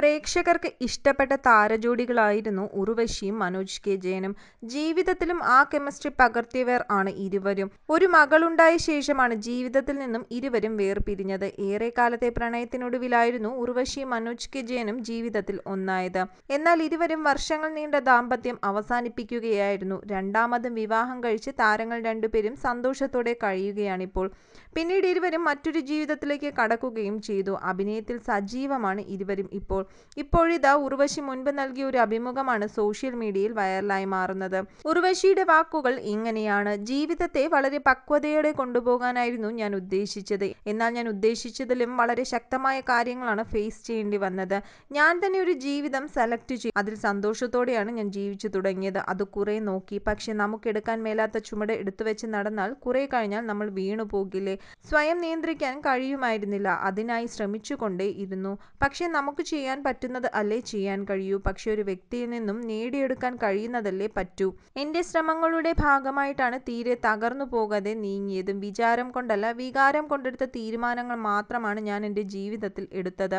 പ്രേക്ഷകർക്ക് ഇഷ്ടപ്പെട്ട താരജോഡികളായിരുന്നു ഉർവശിയും മനോജ് കെ ജയനും. ജീവിതത്തിലും ആ കെമിസ്ട്രി പകർത്തിയവർ ആണ് ഇരുവരും. ഒരു മകളുണ്ടായ ശേഷമാണ് ജീവിതത്തിൽ നിന്നും ഇരുവരും വേർപിരിഞ്ഞത്. ഏറെക്കാലത്തെ പ്രണയത്തിനൊടുവിലായിരുന്നു ഉർവശിയും മനോജ് കെ ജയനും ജീവിതത്തിൽ ഒന്നായത്. എന്നാൽ ഇരുവരും വർഷങ്ങൾ നീണ്ട ദാമ്പത്യം അവസാനിപ്പിക്കുകയായിരുന്നു. രണ്ടാമതും വിവാഹം കഴിച്ച് താരങ്ങൾ രണ്ടുപേരും സന്തോഷത്തോടെ കഴിയുകയാണിപ്പോൾ. പിന്നീട് ഇരുവരും മറ്റൊരു ജീവിതത്തിലേക്ക് കടക്കുകയും ചെയ്തു. അഭിനയത്തിൽ സജീവമാണ് ഇരുവരും ഇപ്പോൾ. ഇപ്പോഴിതാ ഉർവശി മുൻപ് നൽകിയ ഒരു അഭിമുഖമാണ് സോഷ്യൽ മീഡിയയിൽ വൈറലായി മാറുന്നത് ഉർവശിയുടെ വാക്കുകൾ ഇങ്ങനെയാണ് ജീവിതത്തെ വളരെ പക്വതയോടെ കൊണ്ടുപോകാനായിരുന്നു ഞാൻ ഉദ്ദേശിച്ചത് എന്നാൽ ഞാൻ ഉദ്ദേശിച്ചതിലും വളരെ ശക്തമായ കാര്യങ്ങളാണ് ഫേസ് ചെയ്യേണ്ടി വന്നത് ഞാൻ തന്നെ ഒരു ജീവിതം സെലക്ട് ചെയ്തു അതിൽ സന്തോഷത്തോടെയാണ് ഞാൻ ജീവിച്ചു തുടങ്ങിയത് അത് കുറെ നോക്കി പക്ഷെ എടുക്കാൻ മേലാത്ത ചുമട് എടുത്തു വെച്ച് നടന്നാൽ കുറെ കഴിഞ്ഞാൽ നമ്മൾ വീണു പോകില്ലേ സ്വയം നിയന്ത്രിക്കാൻ കഴിയുമായിരുന്നില്ല അതിനായി ശ്രമിച്ചുകൊണ്ടേ ഇരുന്നു പക്ഷെ നമുക്ക് ചെയ്യാൻ നേടാൻ പറ്റുന്നത് അല്ലേ ചെയ്യാൻ കഴിയൂ പക്ഷെ ഒരു വ്യക്തിയിൽ നിന്നും നേടിയെടുക്കാൻ കഴിയുന്നതല്ലേ പറ്റൂ എൻ്റെ ശ്രമങ്ങളുടെ ഭാഗമായിട്ടാണ് തീരെ തകർന്നു പോകാതെ നീങ്ങിയതും വിചാരം കൊണ്ടല്ല വികാരം കൊണ്ടെടുത്ത തീരുമാനങ്ങൾ മാത്രമാണ് ഞാൻ എൻ്റെ ജീവിതത്തിൽ എടുത്തത്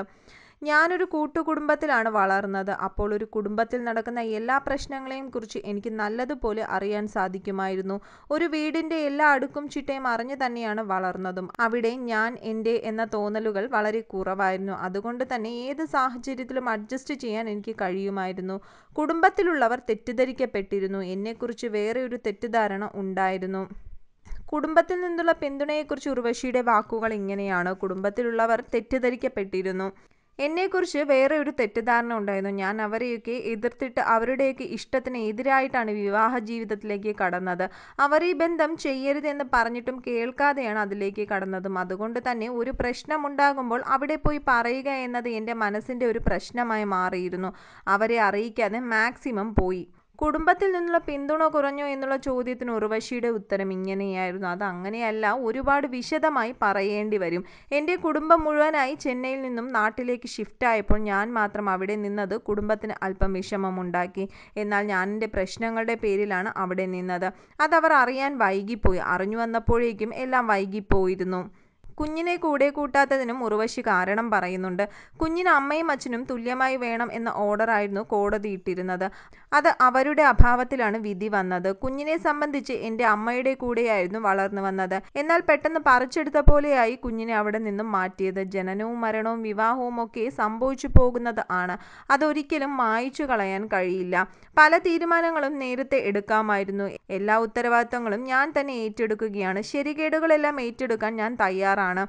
ഞാനൊരു കൂട്ടുകുടുംബത്തിലാണ് വളർന്നത് അപ്പോൾ ഒരു കുടുംബത്തിൽ നടക്കുന്ന എല്ലാ പ്രശ്നങ്ങളെയും കുറിച്ച് എനിക്ക് നല്ലതുപോലെ അറിയാൻ സാധിക്കുമായിരുന്നു ഒരു വീടിൻ്റെ എല്ലാ അടുക്കും ചിട്ടയും അറിഞ്ഞു തന്നെയാണ് വളർന്നതും അവിടെ ഞാൻ എൻ്റെ എന്ന തോന്നലുകൾ വളരെ കുറവായിരുന്നു അതുകൊണ്ട് തന്നെ ഏത് സാഹചര്യത്തിലും അഡ്ജസ്റ്റ് ചെയ്യാൻ എനിക്ക് കഴിയുമായിരുന്നു കുടുംബത്തിലുള്ളവർ തെറ്റിദ്ധരിക്കപ്പെട്ടിരുന്നു എന്നെക്കുറിച്ച് വേറെ ഒരു തെറ്റിദ്ധാരണ ഉണ്ടായിരുന്നു കുടുംബത്തിൽ നിന്നുള്ള പിന്തുണയെക്കുറിച്ച് ഉർവശിയുടെ വാക്കുകൾ ഇങ്ങനെയാണ് കുടുംബത്തിലുള്ളവർ തെറ്റിദ്ധരിക്കപ്പെട്ടിരുന്നു എന്നെക്കുറിച്ച് വേറെ ഒരു തെറ്റിദ്ധാരണ ഉണ്ടായിരുന്നു ഞാൻ അവരെയൊക്കെ എതിർത്തിട്ട് അവരുടെയൊക്കെ ഇഷ്ടത്തിന് എതിരായിട്ടാണ് വിവാഹ ജീവിതത്തിലേക്ക് കടന്നത് അവർ ഈ ബന്ധം ചെയ്യരുതെന്ന് പറഞ്ഞിട്ടും കേൾക്കാതെയാണ് അതിലേക്ക് കടന്നതും അതുകൊണ്ട് തന്നെ ഒരു പ്രശ്നമുണ്ടാകുമ്പോൾ അവിടെ പോയി പറയുക എന്നത് എൻ്റെ മനസ്സിൻ്റെ ഒരു പ്രശ്നമായി മാറിയിരുന്നു അവരെ അറിയിക്കാതെ മാക്സിമം പോയി കുടുംബത്തിൽ നിന്നുള്ള പിന്തുണ കുറഞ്ഞോ എന്നുള്ള ചോദ്യത്തിന് ഉറവശിയുടെ ഉത്തരം ഇങ്ങനെയായിരുന്നു അത് അങ്ങനെയല്ല ഒരുപാട് വിശദമായി പറയേണ്ടി വരും എൻ്റെ കുടുംബം മുഴുവനായി ചെന്നൈയിൽ നിന്നും നാട്ടിലേക്ക് ഷിഫ്റ്റ് ആയപ്പോൾ ഞാൻ മാത്രം അവിടെ നിന്നത് കുടുംബത്തിന് അല്പം വിഷമമുണ്ടാക്കി എന്നാൽ ഞാൻ എൻ്റെ പ്രശ്നങ്ങളുടെ പേരിലാണ് അവിടെ നിന്നത് അതവർ അറിയാൻ വൈകിപ്പോയി അറിഞ്ഞു വന്നപ്പോഴേക്കും എല്ലാം വൈകിപ്പോയിരുന്നു കുഞ്ഞിനെ കൂടെ കൂട്ടാത്തതിനും ഉറവശി കാരണം പറയുന്നുണ്ട് കുഞ്ഞിന് അമ്മയും അച്ഛനും തുല്യമായി വേണം എന്ന ആയിരുന്നു കോടതി ഇട്ടിരുന്നത് അത് അവരുടെ അഭാവത്തിലാണ് വിധി വന്നത് കുഞ്ഞിനെ സംബന്ധിച്ച് എൻ്റെ അമ്മയുടെ കൂടെയായിരുന്നു വളർന്നു വന്നത് എന്നാൽ പെട്ടെന്ന് പറിച്ചെടുത്ത പോലെയായി കുഞ്ഞിനെ അവിടെ നിന്നും മാറ്റിയത് ജനനവും മരണവും വിവാഹവും ഒക്കെ സംഭവിച്ചു പോകുന്നത് ആണ് അതൊരിക്കലും മായിച്ചു കളയാൻ കഴിയില്ല പല തീരുമാനങ്ങളും നേരത്തെ എടുക്കാമായിരുന്നു എല്ലാ ഉത്തരവാദിത്തങ്ങളും ഞാൻ തന്നെ ഏറ്റെടുക്കുകയാണ് ശരികേടുകളെല്ലാം ഏറ്റെടുക്കാൻ ഞാൻ തയ്യാറാണ് ആണ്